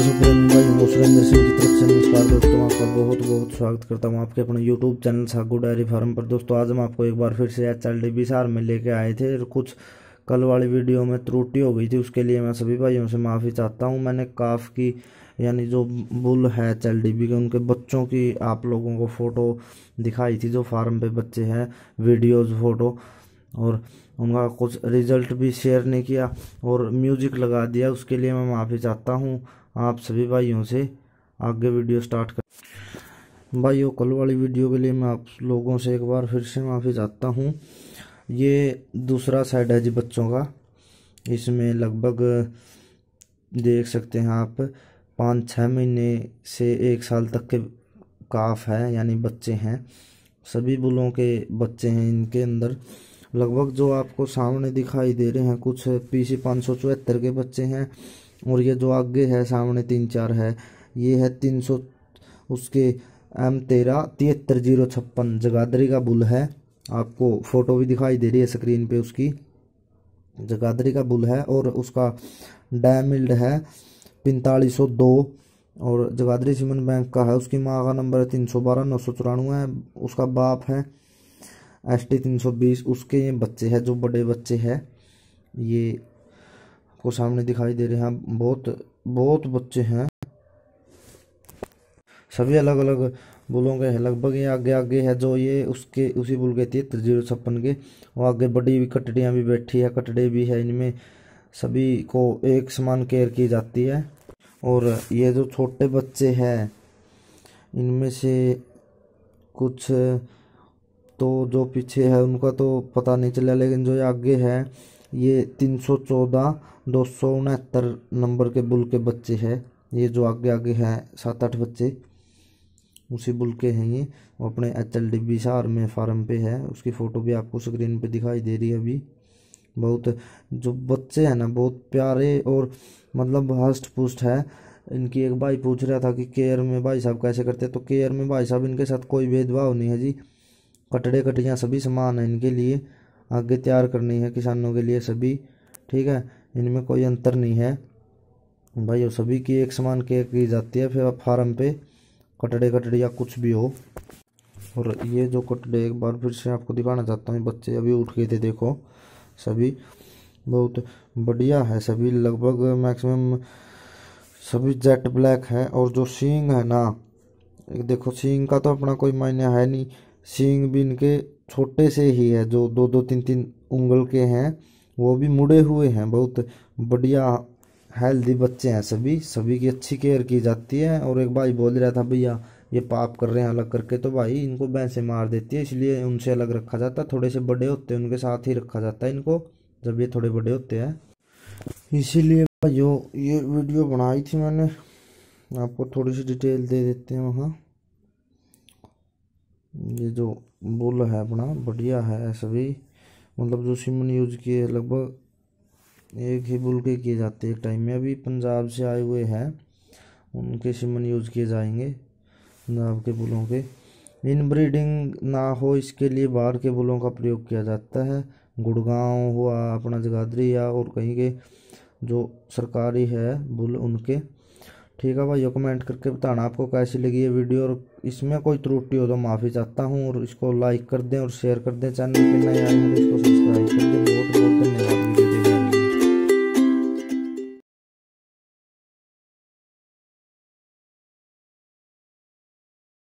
दोस्तों प्रेम भाई की तरफ से नमस्कार दोस्तों आपका बहुत बहुत स्वागत करता हूँ आपके अपने यूट्यूब चैनल सागो डायरी फार्म पर दोस्तों आज हम आपको एक बार फिर से एच एल डी बिसार में लेके आए थे कुछ कल वाली वीडियो में त्रुटि हो गई थी उसके लिए मैं सभी भाइयों से माफ़ी चाहता हूँ मैंने काफ की यानी जो बुल है एच एल डी बी के उनके बच्चों की आप लोगों को फ़ोटो दिखाई थी जो फार्म पे बच्चे हैं वीडियोज़ फ़ोटो और उनका कुछ रिज़ल्ट भी शेयर नहीं किया और म्यूज़िक लगा दिया उसके लिए मैं माफ़ी चाहता हूँ आप सभी भाइयों से आगे वीडियो स्टार्ट कर भाइयों कल वाली वीडियो के लिए मैं आप लोगों से एक बार फिर से माफ़ी चाहता हूँ ये दूसरा साइड है जी बच्चों का इसमें लगभग देख सकते हैं आप पाँच छः महीने से एक साल तक के काफ है यानी बच्चे हैं सभी बुलों के बच्चे हैं इनके अंदर लगभग जो आपको सामने दिखाई दे रहे हैं कुछ पीसी पाँच सौ चौहत्तर के बच्चे हैं और ये जो आगे है सामने तीन चार है ये है तीन सौ उसके एम तेरह तिहत्तर जीरो छप्पन जगाधरी का बुल है आपको फ़ोटो भी दिखाई दे रही है स्क्रीन पे उसकी जगाधरी का बुल है और उसका डैमिल्ड है पैंतालीस सौ दो और जगाधरी सीमेंट बैंक का है उसकी माँ का नंबर है तीन सौ बारह नौ सौ चौरानवे है उसका बाप है एस टी तीन सौ बीस उसके ये बच्चे हैं जो बड़े बच्चे हैं ये को सामने दिखाई दे रहे हैं बहुत बहुत बच्चे हैं सभी अलग अलग बुलों के हैं लगभग ये आगे आगे है जो ये उसके उसी बुल के थे जीरो छप्पन के और आगे बड़ी भी कटड़ियाँ भी बैठी है कटड़े भी है इनमें सभी को एक समान केयर की जाती है और ये जो छोटे बच्चे हैं इनमें से कुछ तो जो पीछे है उनका तो पता नहीं चला लेकिन जो आगे है ये तीन सौ चौदह दो सौ उनहत्तर नंबर के बुल के बच्चे हैं ये जो आगे आगे हैं सात आठ बच्चे उसी बुल के हैं ये वो अपने एच एल डी बी सार में फार्म पे है उसकी फ़ोटो भी आपको स्क्रीन पे दिखाई दे रही है अभी बहुत जो बच्चे हैं ना बहुत प्यारे और मतलब हष्ट पुष्ट है इनकी एक भाई पूछ रहा था कि केयर में भाई साहब कैसे करते तो केयर में भाई साहब इनके साथ कोई भेदभाव नहीं है जी कटड़े कटियाँ सभी समान हैं इनके लिए आगे तैयार करनी है किसानों के लिए सभी ठीक है इनमें कोई अंतर नहीं है भाई और सभी की एक समान केक की जाती है फिर फार्म पे कटड़े कटड़े या कुछ भी हो और ये जो कटड़े एक बार फिर से आपको दिखाना चाहता हूँ बच्चे अभी उठ गए थे देखो सभी बहुत बढ़िया है सभी लगभग मैक्सिमम सभी जेट ब्लैक है और जो सींग है ना देखो सींग का तो अपना कोई मायने है नहीं सींग भी इनके छोटे से ही है जो दो दो तीन तीन उंगल के हैं वो भी मुड़े हुए हैं बहुत बढ़िया हेल्दी बच्चे हैं सभी सभी की अच्छी केयर की जाती है और एक भाई बोल रहा था भैया ये पाप कर रहे हैं अलग करके तो भाई इनको भैंसे मार देती है इसलिए उनसे अलग रखा जाता है थोड़े से बड़े होते हैं उनके साथ ही रखा जाता है इनको जब ये थोड़े बड़े होते हैं इसीलिए भाई ये वीडियो बनाई थी मैंने आपको थोड़ी सी डिटेल दे देते हैं वहाँ ये जो बुल है अपना बढ़िया है सभी मतलब जो सिमन यूज किए लगभग एक ही बुल के किए जाते हैं टाइम में अभी पंजाब से आए हुए हैं उनके सिमन यूज किए जाएंगे पंजाब के बुलों के इन ब्रीडिंग ना हो इसके लिए बाहर के बुलों का प्रयोग किया जाता है गुड़गांव हुआ अपना जगाधरी या और कहीं के जो सरकारी है बुल उनके ठीक है भाई कमेंट करके बताना आपको कैसी लगी है वीडियो और इसमें कोई त्रुटि हो तो माफ़ी चाहता हूँ और इसको लाइक कर दें और शेयर कर दें चैनल पर नए आए हैं तो इसको सब्सक्राइब कर दें